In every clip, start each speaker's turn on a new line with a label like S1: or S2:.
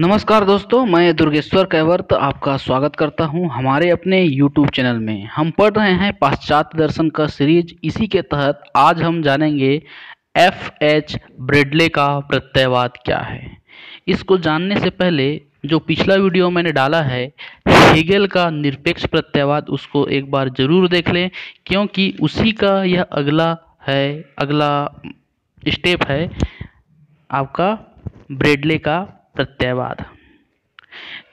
S1: नमस्कार दोस्तों मैं दुर्गेश्वर कैवर्त आपका स्वागत करता हूं हमारे अपने YouTube चैनल में हम पढ़ रहे हैं पाश्चात्य दर्शन का सीरीज इसी के तहत आज हम जानेंगे एफ एच ब्रेडले का प्रत्ययवाद क्या है इसको जानने से पहले जो पिछला वीडियो मैंने डाला है हेगल का निरपेक्ष प्रत्ययवाद उसको एक बार ज़रूर देख लें क्योंकि उसी का यह अगला है अगला स्टेप है आपका ब्रेडले का प्रत्ययवाद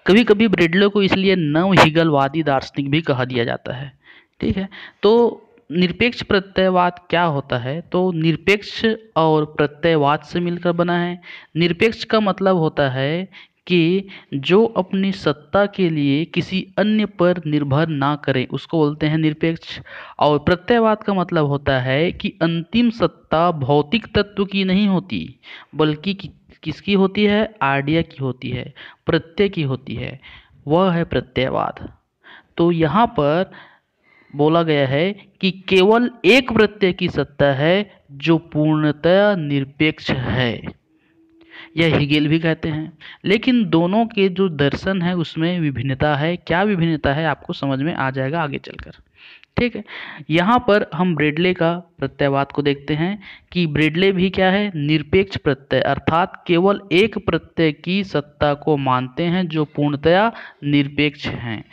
S1: कभी कभी ब्रिडलो को इसलिए नव हिगलवादी दार्शनिक भी कहा दिया जाता है ठीक है तो निरपेक्ष प्रत्ययवाद क्या होता है तो निरपेक्ष और प्रत्ययवाद से मिलकर बना है निरपेक्ष का मतलब होता है कि जो अपनी सत्ता के लिए किसी अन्य पर निर्भर ना करें उसको बोलते हैं निरपेक्ष और प्रत्ययवाद का मतलब होता है कि अंतिम सत्ता भौतिक तत्व की नहीं होती बल्कि किसकी होती है आर्डिया की होती है प्रत्यय की होती है वह है प्रत्ययवाद तो यहाँ पर बोला गया है कि केवल एक प्रत्यय की सत्ता है जो पूर्णतया निरपेक्ष है यह हिगेल भी कहते हैं लेकिन दोनों के जो दर्शन है उसमें विभिन्नता है क्या विभिन्नता है आपको समझ में आ जाएगा आगे चलकर ठीक है यहाँ पर हम ब्रेडले का प्रत्ययवाद को देखते हैं कि ब्रेडले भी क्या है निरपेक्ष प्रत्यय अर्थात केवल एक प्रत्यय की सत्ता को मानते हैं जो पूर्णतया निरपेक्ष हैं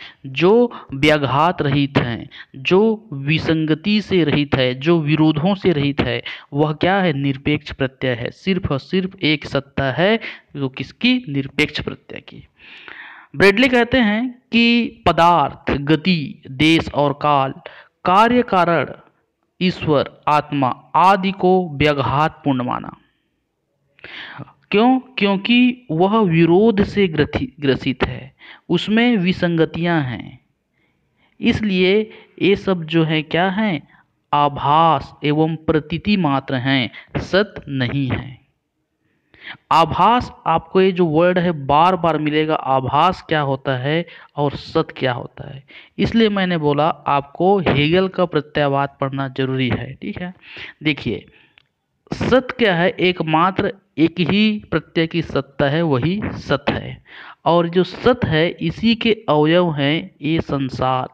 S1: जो व्याघात रहित हैं जो विसंगति से रहित है जो विरोधों से रहित है वह क्या है निरपेक्ष प्रत्यय है सिर्फ और सिर्फ एक सत्ता है जो किसकी निरपेक्ष प्रत्यय की ब्रेडले कहते हैं कि पदार्थ गति देश और काल कार्य कारण ईश्वर आत्मा आदि को पूर्ण माना क्यों क्योंकि वह विरोध से ग्रसित है उसमें विसंगतियां हैं इसलिए ये सब जो है क्या हैं आभास एवं प्रतीति मात्र हैं सत नहीं हैं आभास आपको ये जो वर्ड है बार बार मिलेगा आभास क्या होता है और सत क्या होता है इसलिए मैंने बोला आपको हेगल का प्रत्यावाद पढ़ना जरूरी है ठीक है देखिए सत क्या है एकमात्र एक ही प्रत्यय की सत्ता है वही सत है और जो सत है इसी के अवयव हैं ये संसार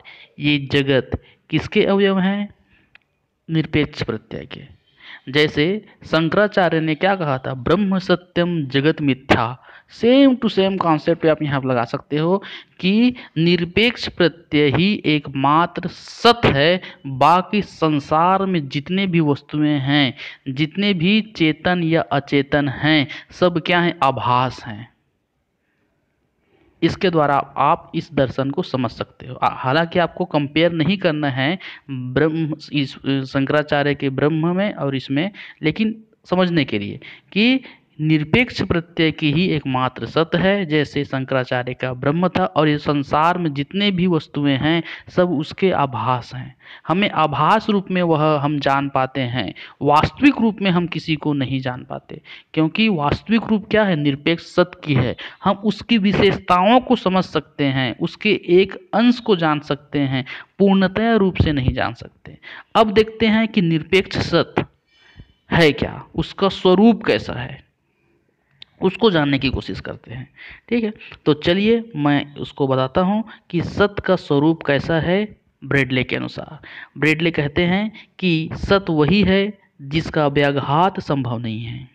S1: ये जगत किसके अवयव हैं निरपेक्ष प्रत्यय के जैसे शंकराचार्य ने क्या कहा था ब्रह्म सत्यम जगत मिथ्या सेम टू सेम कॉन्सेप्ट आप यहाँ पर लगा सकते हो कि निरपेक्ष प्रत्यय ही एकमात्र सत है बाकी संसार में जितने भी वस्तुएं हैं जितने भी चेतन या अचेतन हैं सब क्या हैं आभास हैं इसके द्वारा आप इस दर्शन को समझ सकते हो हालांकि आपको कंपेयर नहीं करना है ब्रह्म शंकराचार्य के ब्रह्म में और इसमें लेकिन समझने के लिए कि निरपेक्ष प्रत्यय की ही एकमात्र सत्य है जैसे शंकराचार्य का ब्रह्म था और ये संसार में जितने भी वस्तुएं हैं सब उसके आभास हैं हमें आभास रूप में वह हम जान पाते हैं वास्तविक रूप में हम किसी को नहीं जान पाते क्योंकि वास्तविक रूप क्या है निरपेक्ष सत्य की है हम उसकी विशेषताओं को समझ सकते हैं उसके एक अंश को जान सकते हैं पूर्णतया रूप से नहीं जान सकते अब देखते हैं कि निरपेक्ष सत्य है क्या उसका स्वरूप कैसा है उसको जानने की कोशिश करते हैं ठीक है तो चलिए मैं उसको बताता हूँ कि सत्य का स्वरूप कैसा है ब्रेडले के अनुसार ब्रेडले कहते हैं कि सत्य वही है जिसका व्याघात संभव नहीं है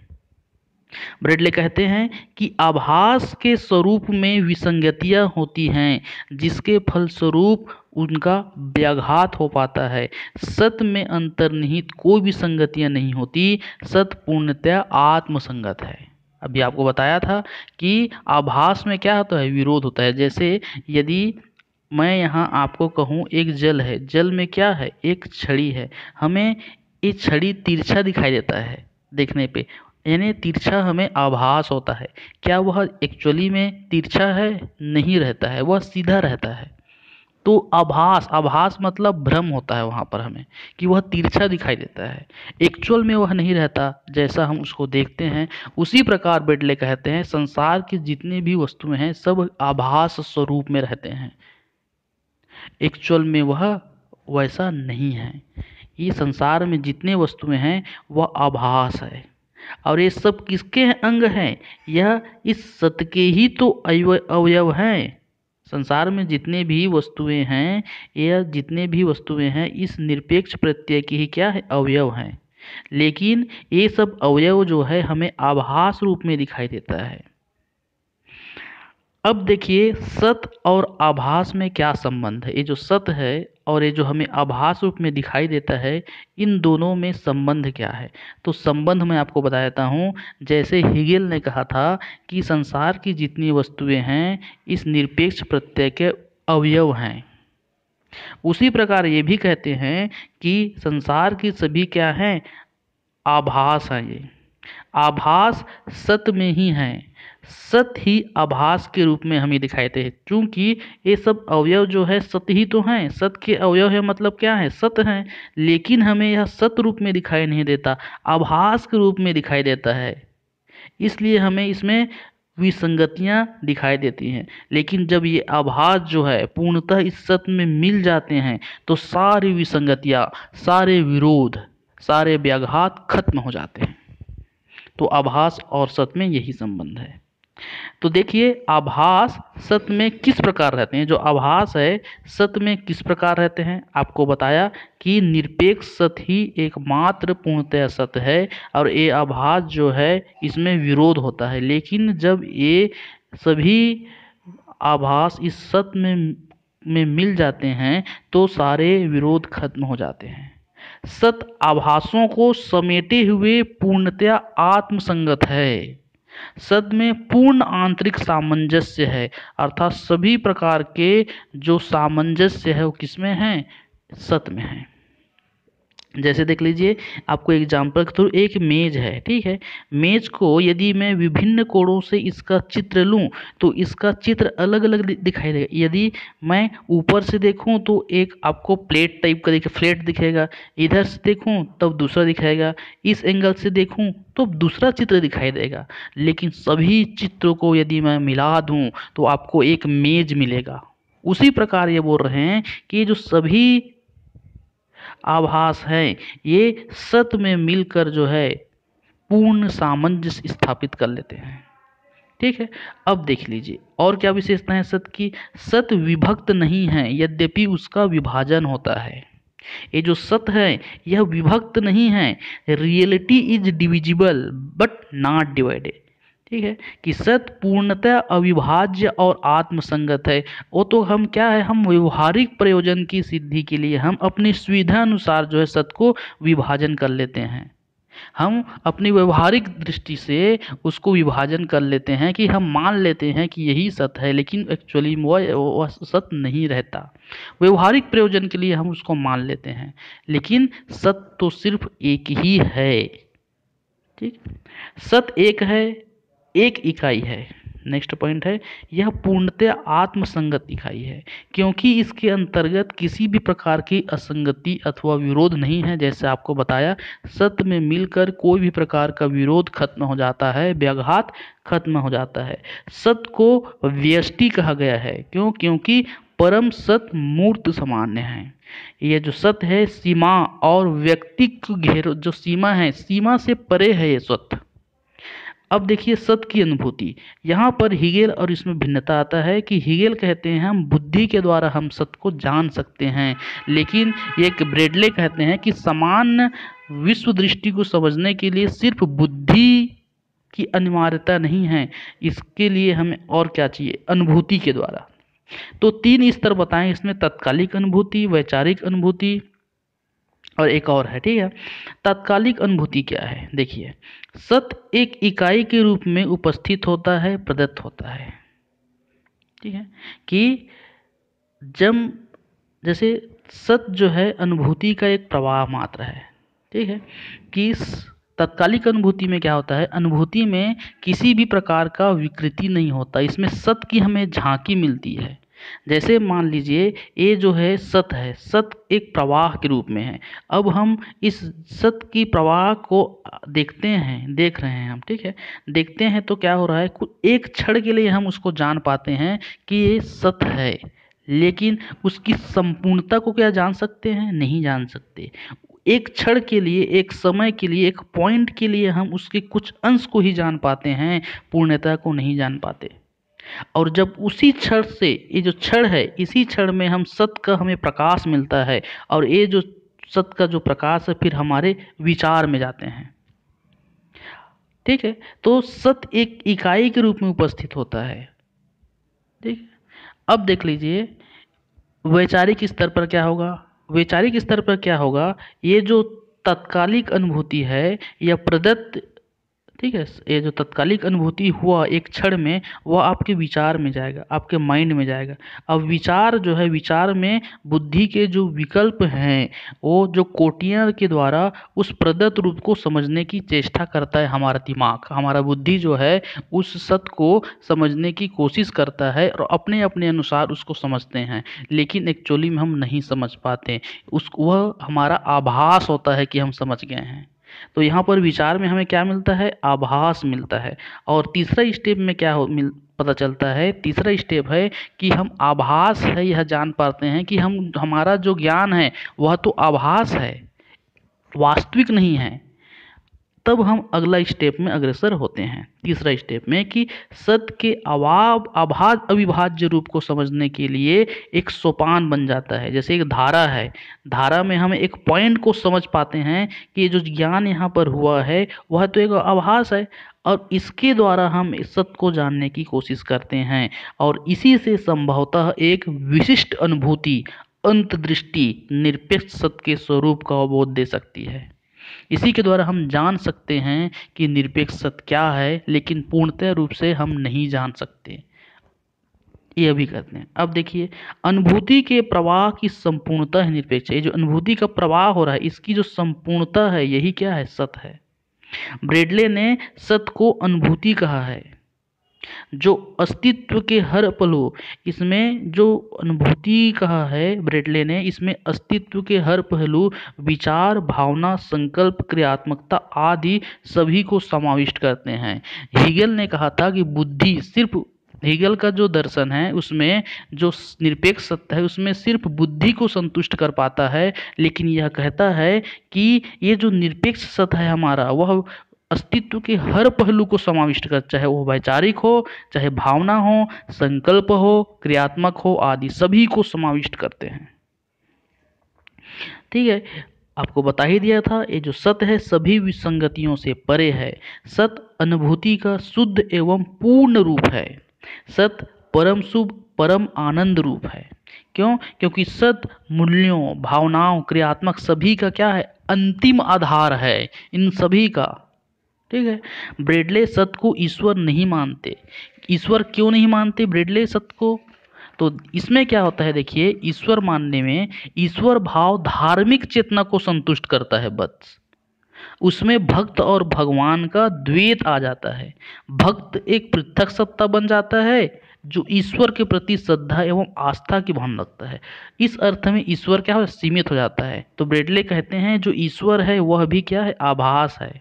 S1: ब्रेडले कहते हैं कि आभास के स्वरूप में विसंगतियाँ होती हैं जिसके फलस्वरूप उनका व्याघात हो पाता है सत में अंतर्निहित कोई भी संगतियां नहीं होती सत्य पूर्णतया आत्मसंगत है अभी आपको बताया था कि आभास में क्या होता है विरोध होता है जैसे यदि मैं यहाँ आपको कहूँ एक जल है जल में क्या है एक छड़ी है हमें ये छड़ी तिरछा दिखाई देता है देखने पे यानी तिरछा हमें आभास होता है क्या वह एक्चुअली में तिरछा है नहीं रहता है वह सीधा रहता है तो आभास आभास मतलब भ्रम होता है वहाँ पर हमें कि वह तिरछा दिखाई देता है एक्चुअल में वह नहीं रहता जैसा हम उसको देखते हैं उसी प्रकार बेडले कहते हैं संसार की जितने भी वस्तुएं हैं सब आभास स्वरूप में रहते हैं एक्चुअल में वह वैसा नहीं है ये संसार में जितने वस्तुएं हैं वह आभास है और ये सब किसके अंग हैं यह इस सत के ही तो अवयव हैं संसार में जितने भी वस्तुएं हैं या जितने भी वस्तुएं हैं इस निरपेक्ष प्रत्यय की ही क्या है अवयव हैं लेकिन ये सब अवयव जो है हमें आभास रूप में दिखाई देता है अब देखिए सत और आभास में क्या संबंध है ये जो सत है और ये जो हमें आभास रूप में दिखाई देता है इन दोनों में संबंध क्या है तो संबंध मैं आपको बता देता हूँ जैसे हिगेल ने कहा था कि संसार की जितनी वस्तुएं हैं इस निरपेक्ष प्रत्यय के अवयव हैं उसी प्रकार ये भी कहते हैं कि संसार की सभी क्या हैं आभास हैं ये आभास सत में ही हैं सत ही आभास के रूप में हमें दिखाई देते हैं क्योंकि ये सब अवयव जो है सत ही तो हैं सत के अवयव है मतलब क्या है सत हैं लेकिन हमें यह सत रूप में दिखाई नहीं देता आभास के रूप में दिखाई देता है इसलिए हमें इसमें विसंगतियाँ दिखाई देती हैं लेकिन जब ये आभास जो है पूर्णतः इस सत्य में मिल जाते हैं तो सारी विसंगतियाँ सारे विरोध सारे व्याघात खत्म हो जाते हैं तो आभास और सत में यही संबंध है तो देखिए आभास सत्य में किस प्रकार रहते हैं जो आभास है सत्य में किस प्रकार रहते हैं आपको बताया कि निरपेक्ष सत ही एकमात्र पूर्णतः सत्य है और ये आभास जो है इसमें विरोध होता है लेकिन जब ये सभी आभास इस सत्य में में मिल जाते हैं तो सारे विरोध खत्म हो जाते हैं सत आभासों को समेटे हुए पूर्णतया आत्मसंगत है सद में पूर्ण आंतरिक सामंजस्य है अर्थात सभी प्रकार के जो सामंजस्य है वो किसमें हैं सत में हैं जैसे देख लीजिए आपको एग्जाम्पल के थ्रू एक मेज है ठीक है मेज को यदि मैं विभिन्न कोणों से इसका चित्र लूँ तो इसका चित्र अलग अलग दिखाई देगा यदि मैं ऊपर से देखूँ तो एक आपको प्लेट टाइप का दिखे फ्लेट दिखेगा इधर से देखूँ तब दूसरा दिखाएगा इस एंगल से देखूँ तो दूसरा चित्र दिखाई देगा लेकिन सभी चित्रों को यदि मैं मिला दूँ तो आपको एक मेज मिलेगा उसी प्रकार ये बोल रहे हैं कि जो सभी आभास है ये सत में मिलकर जो है पूर्ण सामंजस्य स्थापित कर लेते हैं ठीक है अब देख लीजिए और क्या विशेषता है सत की सत विभक्त नहीं है यद्यपि उसका विभाजन होता है ये जो सत है यह विभक्त नहीं है reality is divisible but not divided ठीक है कि सत्य पूर्णतः अविभाज्य और आत्मसंगत है वो तो हम क्या है हम व्यवहारिक प्रयोजन की सिद्धि के लिए हम अपनी सुविधा अनुसार जो है सत्य को विभाजन कर लेते हैं हम अपनी व्यवहारिक दृष्टि से उसको विभाजन कर लेते हैं कि हम मान लेते हैं कि यही सत्य है लेकिन एक्चुअली वह सत्य नहीं रहता व्यवहारिक प्रयोजन के लिए हम उसको मान लेते हैं लेकिन सत तो सिर्फ एक ही है ठीक सत्य एक है एक इकाई है नेक्स्ट पॉइंट है यह पूर्णतः आत्मसंगत इकाई है क्योंकि इसके अंतर्गत किसी भी प्रकार की असंगति अथवा विरोध नहीं है जैसे आपको बताया सत्य में मिलकर कोई भी प्रकार का विरोध खत्म हो जाता है व्याघात खत्म हो जाता है सत्य को व्यष्टि कहा गया है क्यों क्योंकि परम सत्य मूर्त सामान्य है यह जो सत्य है सीमा और व्यक्ति घेर जो सीमा है सीमा से परे है यह सत्य अब देखिए सत की अनुभूति यहाँ पर हिगेल और इसमें भिन्नता आता है कि हिगेल कहते हैं हम बुद्धि के द्वारा हम सत को जान सकते हैं लेकिन एक ब्रेडले कहते हैं कि समान विश्व दृष्टि को समझने के लिए सिर्फ बुद्धि की अनिवार्यता नहीं है इसके लिए हमें और क्या चाहिए अनुभूति के द्वारा तो तीन स्तर बताएं इसमें तत्कालिक अनुभूति वैचारिक अनुभूति और एक और है ठीक है तात्कालिक अनुभूति क्या है देखिए सत्य एक इकाई के रूप में उपस्थित होता है प्रदत्त होता है ठीक है कि जम जैसे सत जो है अनुभूति का एक प्रवाह मात्र है ठीक है कि तत्कालिक अनुभूति में क्या होता है अनुभूति में किसी भी प्रकार का विकृति नहीं होता इसमें सत्य की हमें झांकी मिलती है जैसे मान लीजिए ये जो है सत है सत एक प्रवाह के रूप में है अब हम इस सत की प्रवाह को देखते हैं देख रहे हैं हम ठीक है देखते हैं तो क्या हो रहा है एक क्षण के लिए हम उसको जान पाते हैं कि ये सत है लेकिन उसकी संपूर्णता को क्या जान सकते हैं नहीं जान सकते एक क्षण के लिए एक समय के लिए एक पॉइंट के लिए हम उसके कुछ अंश को ही जान पाते हैं पूर्णता को नहीं जान पाते और जब उसी क्षण से ये जो क्षण है इसी क्षण में हम सत्य का हमें प्रकाश मिलता है और ये जो सत्य का जो प्रकाश है फिर हमारे विचार में जाते हैं ठीक है तो सत्य एक इकाई के रूप में उपस्थित होता है ठीक है अब देख लीजिए वैचारिक स्तर पर क्या होगा वैचारिक स्तर पर क्या होगा ये जो तात्कालिक अनुभूति है या प्रदत्त ठीक है ये जो तत्कालिक अनुभूति हुआ एक क्षण में वह आपके विचार में जाएगा आपके माइंड में जाएगा अब विचार जो है विचार में बुद्धि के जो विकल्प हैं वो जो कोटियाँ के द्वारा उस प्रदत्त रूप को समझने की चेष्टा करता है हमारा दिमाग हमारा बुद्धि जो है उस सत्य को समझने की कोशिश करता है और अपने अपने अनुसार उसको समझते हैं लेकिन एक्चुअली में हम नहीं समझ पाते उस वह हमारा आभास होता है कि हम समझ गए हैं तो यहाँ पर विचार में हमें क्या मिलता है आभास मिलता है और तीसरा स्टेप में क्या हो मिल पता चलता है तीसरा स्टेप है कि हम आभास है यह जान पाते हैं कि हम हमारा जो ज्ञान है वह तो आभास है वास्तविक नहीं है तब हम अगला स्टेप में अग्रसर होते हैं तीसरा स्टेप में कि सत्य के अभाव अभाज अविभाज्य रूप को समझने के लिए एक सोपान बन जाता है जैसे एक धारा है धारा में हम एक पॉइंट को समझ पाते हैं कि जो ज्ञान यहाँ पर हुआ है वह तो एक आभास है और इसके द्वारा हम इस सत्य को जानने की कोशिश करते हैं और इसी से संभवतः एक विशिष्ट अनुभूति अंतदृष्टि निरपेक्ष सत्य के स्वरूप का अवबोध दे सकती है इसी के द्वारा हम जान सकते हैं कि निरपेक्ष सत्य क्या है लेकिन पूर्णतः रूप से हम नहीं जान सकते ये भी करते हैं अब देखिए अनुभूति के प्रवाह की संपूर्णता है निरपेक्ष जो अनुभूति का प्रवाह हो रहा है इसकी जो संपूर्णता है यही क्या है सत है ब्रेडले ने सत को अनुभूति कहा है जो अस्तित्व के हर पल हो इसमें जो अनुभूति कहा है ब्रेडले ने इसमें अस्तित्व के हर पहलू विचार भावना संकल्प क्रियात्मकता आदि सभी को समाविष्ट करते हैं हीगल ने कहा था कि बुद्धि सिर्फ हीगल का जो दर्शन है उसमें जो निरपेक्ष सत्य है उसमें सिर्फ बुद्धि को संतुष्ट कर पाता है लेकिन यह कहता है कि ये जो निरपेक्ष सत्य है हमारा वह अस्तित्व के हर पहलू को समाविष्ट कर चाहे वो वैचारिक हो चाहे भावना हो संकल्प हो क्रियात्मक हो आदि सभी को समाविष्ट करते हैं ठीक है आपको बता ही दिया था ये जो सत है सभी विसंगतियों से परे है सत अनुभूति का शुद्ध एवं पूर्ण रूप है सत परम शुभ परम आनंद रूप है क्यों क्योंकि सत मूल्यों भावनाओं क्रियात्मक सभी का क्या है अंतिम आधार है इन सभी का ठीक है ब्रेडले सत्य को ईश्वर नहीं मानते ईश्वर क्यों नहीं मानते ब्रेडले सत्य को तो इसमें क्या होता है देखिए ईश्वर मानने में ईश्वर भाव धार्मिक चेतना को संतुष्ट करता है बस उसमें भक्त और भगवान का द्वेत आ जाता है भक्त एक पृथक सत्ता बन जाता है जो ईश्वर के प्रति श्रद्धा एवं आस्था की भान रखता है इस अर्थ में ईश्वर क्या हो सीमित हो जाता है तो ब्रेडले कहते हैं जो ईश्वर है वह भी क्या है आभास है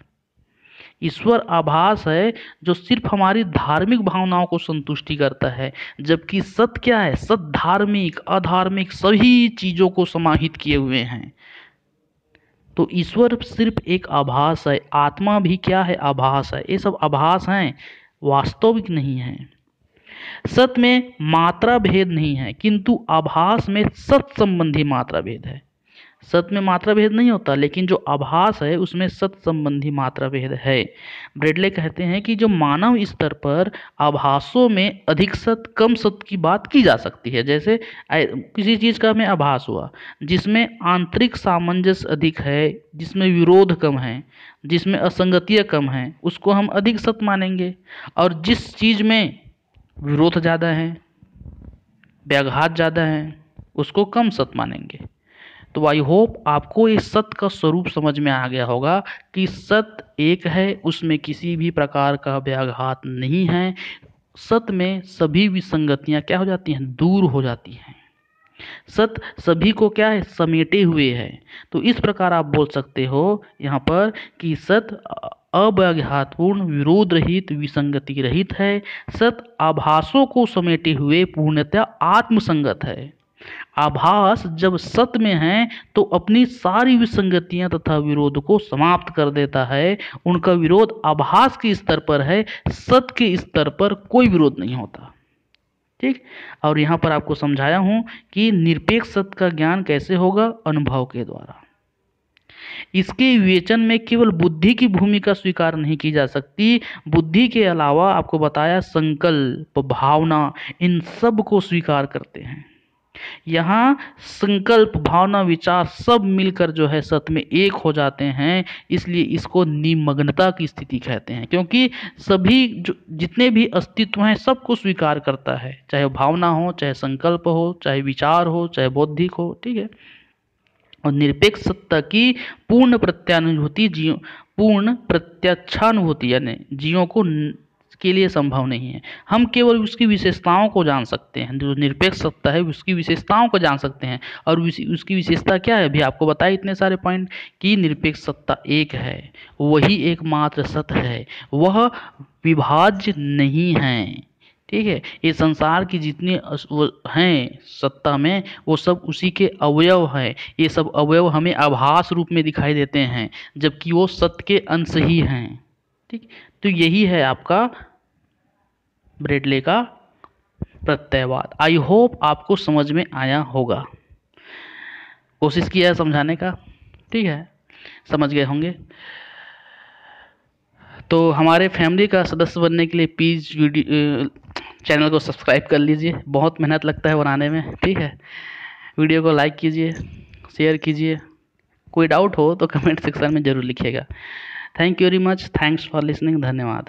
S1: ईश्वर आभास है जो सिर्फ हमारी धार्मिक भावनाओं को संतुष्टि करता है जबकि सत्य क्या है सत धार्मिक अधार्मिक सभी चीज़ों को समाहित किए हुए हैं तो ईश्वर सिर्फ एक आभास है आत्मा भी क्या है आभास है ये सब आभास हैं वास्तविक नहीं है सत में मात्रा भेद नहीं है किंतु आभास में सत संबंधी मात्रा भेद है सत में मात्रा भेद नहीं होता लेकिन जो आभास है उसमें सत संबंधी मात्रा भेद है ब्रेडले कहते हैं कि जो मानव स्तर पर आभासों में अधिक सत कम सत की बात की जा सकती है जैसे किसी चीज़ का हमें आभास हुआ जिसमें आंतरिक सामंजस्य अधिक है जिसमें विरोध कम है जिसमें असंगतियाँ कम हैं उसको हम अधिक सत मानेंगे और जिस चीज़ में विरोध ज़्यादा है व्याघात ज़्यादा है उसको कम सत मानेंगे तो आई होप आपको इस सत्य का स्वरूप समझ में आ गया होगा कि सत्य एक है उसमें किसी भी प्रकार का व्याघात नहीं है सत्य में सभी विसंगतियाँ क्या हो जाती हैं दूर हो जाती हैं सत्य सभी को क्या है समेटे हुए है तो इस प्रकार आप बोल सकते हो यहाँ पर कि सत्य अव्याघातपूर्ण विरोध रहित विसंगति रहित है सत आभासों को समेटे हुए पूर्णतया आत्मसंगत है आभास जब सत में है तो अपनी सारी विसंगतियां तथा विरोध को समाप्त कर देता है उनका विरोध आभास के स्तर पर है सत के स्तर पर कोई विरोध नहीं होता ठीक और यहाँ पर आपको समझाया हूँ कि निरपेक्ष सत का ज्ञान कैसे होगा अनुभव के द्वारा इसके विवेचन में केवल बुद्धि की भूमिका स्वीकार नहीं की जा सकती बुद्धि के अलावा आपको बताया संकल्प भावना इन सब को स्वीकार करते हैं यहाँ संकल्प भावना विचार सब मिलकर जो है सत्य में एक हो जाते हैं इसलिए इसको निमग्नता की स्थिति कहते हैं क्योंकि सभी जो जितने भी अस्तित्व हैं सबको स्वीकार करता है चाहे भावना हो चाहे संकल्प हो चाहे विचार हो चाहे बौद्धिक हो ठीक है और निरपेक्ष सत्ता की पूर्ण प्रत्यानुभूति जीव पूर्ण प्रत्याक्षानुभूति यानी जीवों को के लिए संभव नहीं है हम केवल उसकी विशेषताओं को जान सकते हैं जो निरपेक्ष सत्ता है उसकी विशेषताओं को जान सकते हैं और उसकी विशेषता क्या है अभी आपको बताया इतने सारे पॉइंट कि निरपेक्ष सत्ता एक है वही एकमात्र सत्य है वह विभाज्य नहीं है ठीक है ये संसार की जितनी हैं सत्ता में वो सब उसी के अवयव हैं ये सब अवयव हमें आभास रूप में दिखाई देते हैं जबकि वो सत्य के अंश ही हैं ठीक तो यही है आपका ब्रेडले का प्रत्ययवाद आई होप आपको समझ में आया होगा कोशिश किया है समझाने का ठीक है समझ गए होंगे तो हमारे फैमिली का सदस्य बनने के लिए प्लीज़ वीडियो चैनल को सब्सक्राइब कर लीजिए बहुत मेहनत लगता है बनाने में ठीक है वीडियो को लाइक कीजिए शेयर कीजिए कोई डाउट हो तो कमेंट सेक्शन में ज़रूर लिखिएगा thank you very much thanks for listening धन्यवाद